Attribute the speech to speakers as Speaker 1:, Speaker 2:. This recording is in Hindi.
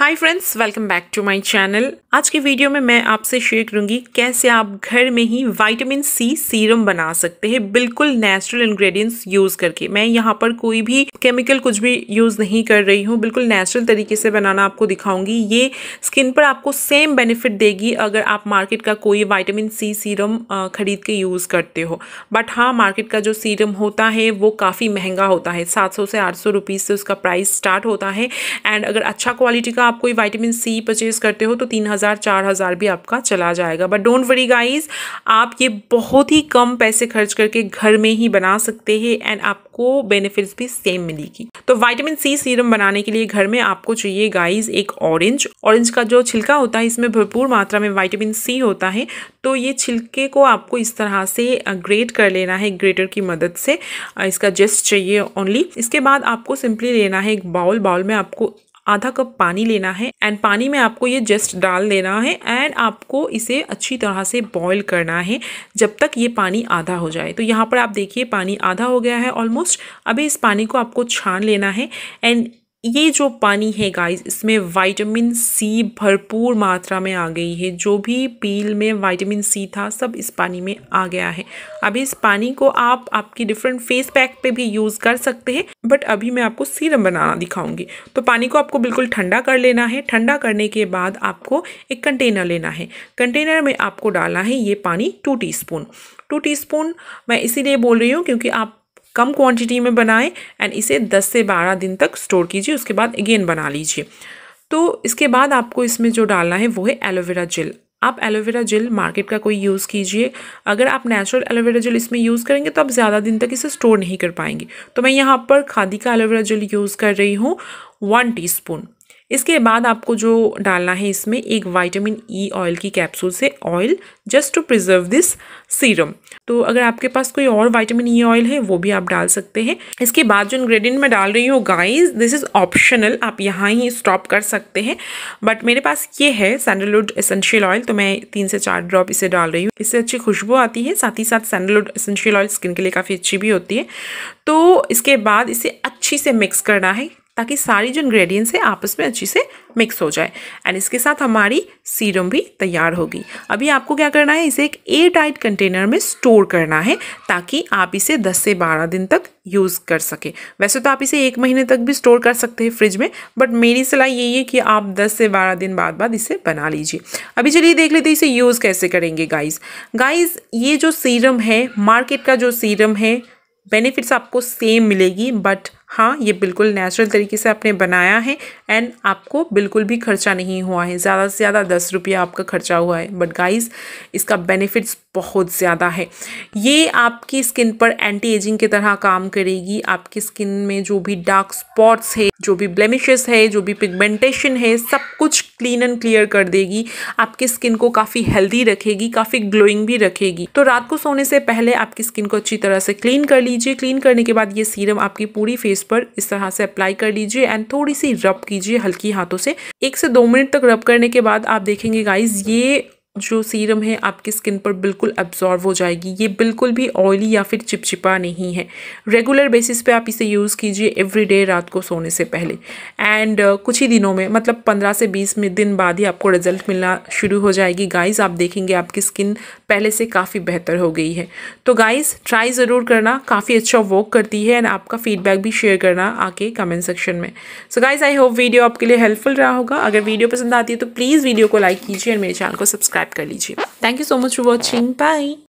Speaker 1: hi friends welcome back to my channel आज के वीडियो में मैं आपसे शेयर करूंगी कैसे आप घर में ही विटामिन सी सीरम बना सकते हैं बिल्कुल नेचुरल इंग्रेडिएंट्स यूज़ करके मैं यहाँ पर कोई भी केमिकल कुछ भी यूज़ नहीं कर रही हूँ बिल्कुल नेचुरल तरीके से बनाना आपको दिखाऊंगी ये स्किन पर आपको सेम बेनिफिट देगी अगर आप मार्केट का कोई वाइटामिन सी सीरम ख़रीद के यूज़ करते हो बट हाँ मार्केट का जो सीरम होता है वो काफ़ी महंगा होता है सात से आठ सौ से उसका प्राइस स्टार्ट होता है एंड अगर अच्छा क्वालिटी का आप कोई वाइटामिन सी परचेज करते हो तो तीन हज़ार चार हज़ार भी आपका चला जाएगा बट डोंट वरी गाइज आप ये बहुत ही कम पैसे खर्च करके घर में ही बना सकते हैं एंड आपको बेनिफिट्स भी सेम मिलेगी तो वाइटामिन सी सीरम बनाने के लिए घर में आपको चाहिए गाइज एक ऑरेंज ऑरेंज का जो छिलका होता है इसमें भरपूर मात्रा में वाइटामिन सी होता है तो ये छिलके को आपको इस तरह से ग्रेट कर लेना है ग्रेटर की मदद से इसका जेस्ट चाहिए ओनली इसके बाद आपको सिंपली लेना है एक बाउल बाउल में आपको आधा कप पानी लेना है एंड पानी में आपको ये जस्ट डाल देना है एंड आपको इसे अच्छी तरह से बॉईल करना है जब तक ये पानी आधा हो जाए तो यहाँ पर आप देखिए पानी आधा हो गया है ऑलमोस्ट अभी इस पानी को आपको छान लेना है एंड ये जो पानी है गाइस इसमें विटामिन सी भरपूर मात्रा में आ गई है जो भी पील में विटामिन सी था सब इस पानी में आ गया है अब इस पानी को आप आपकी डिफरेंट फेस पैक पे भी यूज़ कर सकते हैं बट अभी मैं आपको सीरम बनाना दिखाऊंगी तो पानी को आपको बिल्कुल ठंडा कर लेना है ठंडा करने के बाद आपको एक कंटेनर लेना है कंटेनर में आपको डालना है ये पानी two teaspoon two teaspoon मैं इसीलिए बोल रही हूँ क्योंकि आप कम क्वांटिटी में बनाएं एंड इसे 10 से 12 दिन तक स्टोर कीजिए उसके बाद अगेन बना लीजिए तो इसके बाद आपको इसमें जो डालना है वो है एलोवेरा जेल आप एलोवेरा जेल मार्केट का कोई यूज़ कीजिए अगर आप नेचुरल एलोवेरा जेल इसमें यूज़ करेंगे तो आप ज़्यादा दिन तक इसे स्टोर नहीं कर पाएंगे तो मैं यहाँ पर खादी का एलोवेरा जेल यूज़ कर रही हूँ वन टी इसके बाद आपको जो डालना है इसमें एक वाइटामिन ई ऑयल की कैप्सूल से oil just to preserve this serum तो अगर आपके पास कोई और वाइटामिन ई ऑयल है वो भी आप डाल सकते हैं इसके बाद जो इन्ग्रेडियंट मैं डाल रही हूँ गाइस दिस इज़ ऑप्शनल आप यहाँ ही स्टॉप कर सकते हैं बट मेरे पास ये है सैंडलवुड एसेंशियल ऑयल तो मैं तीन से चार ड्रॉप इसे डाल रही हूँ इससे अच्छी खुशबू आती है साथ ही साथ सैंडलवुड एसेंशियल ऑयल स्किन के लिए काफ़ी अच्छी भी होती है तो इसके बाद इसे अच्छी से मिक्स करना है ताकि सारी जो इन्ग्रेडियंट्स है आपस में अच्छी से मिक्स हो जाए एंड इसके साथ हमारी सीरम भी तैयार होगी अभी आपको क्या करना है इसे एक एयर टाइट कंटेनर में स्टोर करना है ताकि आप इसे 10 से 12 दिन तक यूज़ कर सके वैसे तो आप इसे एक महीने तक भी स्टोर कर सकते हैं फ्रिज में बट मेरी सलाह यही है कि आप 10 से 12 दिन बाद बाद इसे बना लीजिए अभी चलिए देख लेते हैं इसे यूज़ कैसे करेंगे गाइज गाइज ये जो सीरम है मार्केट का जो सीरम है बेनिफिट्स आपको सेम मिलेगी बट हाँ ये बिल्कुल नेचुरल तरीके से आपने बनाया है एंड आपको बिल्कुल भी खर्चा नहीं हुआ है ज़्यादा से ज़्यादा दस रुपया आपका खर्चा हुआ है बट गाइस इसका बेनिफिट्स बहुत ज़्यादा है ये आपकी स्किन पर एंटी एजिंग की तरह काम करेगी आपकी स्किन में जो भी डार्क स्पॉट्स है जो भी ब्लेमिशेस है जो भी पिगमेंटेशन है सब कुछ क्लीन एंड क्लियर कर देगी आपकी स्किन को काफ़ी हेल्दी रखेगी काफ़ी ग्लोइंग भी रखेगी तो रात को सोने से पहले आपकी स्किन को अच्छी तरह से क्लीन कर लीजिए क्लीन करने के बाद ये सीरम आपकी पूरी फेस पर इस तरह से अप्लाई कर लीजिए एंड थोड़ी सी रब कीजिए लीजिए हल्की हाथों से एक से दो मिनट तक रब करने के बाद आप देखेंगे गाइज ये जो सीरम है आपकी स्किन पर बिल्कुल एब्जॉर्व हो जाएगी ये बिल्कुल भी ऑयली या फिर चिपचिपा नहीं है रेगुलर बेसिस पे आप इसे यूज़ कीजिए एवरीडे रात को सोने से पहले एंड uh, कुछ ही दिनों में मतलब 15 से 20 में दिन बाद ही आपको रिजल्ट मिलना शुरू हो जाएगी गाइस आप देखेंगे आपकी स्किन पहले से काफ़ी बेहतर हो गई है तो गाइस ट्राई ज़रूर करना काफ़ी अच्छा वर्क करती है एंड आपका फीडबैक भी शेयर करना आके कमेंट सेक्शन में so guys I hope video आपके लिए हेल्पफुल रहा होगा अगर वीडियो पसंद आती है तो प्लीज़ वीडियो को लाइक कीजिए और मेरे चैनल को सब्सक्राइब कर लीजिए thank you so much for watching by